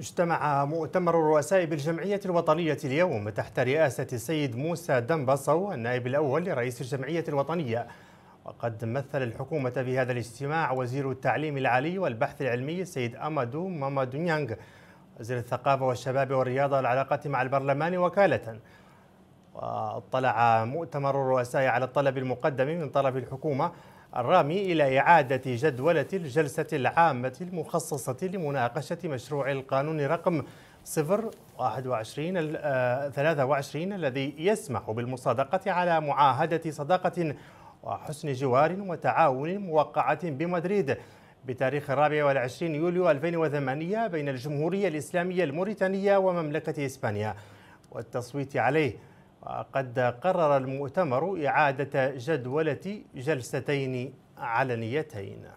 اجتمع مؤتمر الرؤساء بالجمعية الوطنية اليوم تحت رئاسة السيد موسى دنبصو النائب الأول لرئيس الجمعية الوطنية وقد مثل الحكومة في هذا الاجتماع وزير التعليم العالي والبحث العلمي السيد أمادو مامادو نيانغ وزير الثقافة والشباب والرياضة والعلاقات مع البرلمان وكالة واطلع مؤتمر الرؤساء على الطلب المقدم من طرف الحكومة الرامي إلى إعادة جدولة الجلسة العامة المخصصة لمناقشة مشروع القانون رقم 021 23 آه، الذي يسمح بالمصادقة على معاهدة صداقة وحسن جوار وتعاون موقعة بمدريد بتاريخ الرابع والعشرين يوليو 2008 بين الجمهورية الإسلامية الموريتانية ومملكة إسبانيا والتصويت عليه وقد قرر المؤتمر إعادة جدولة جلستين علنيتين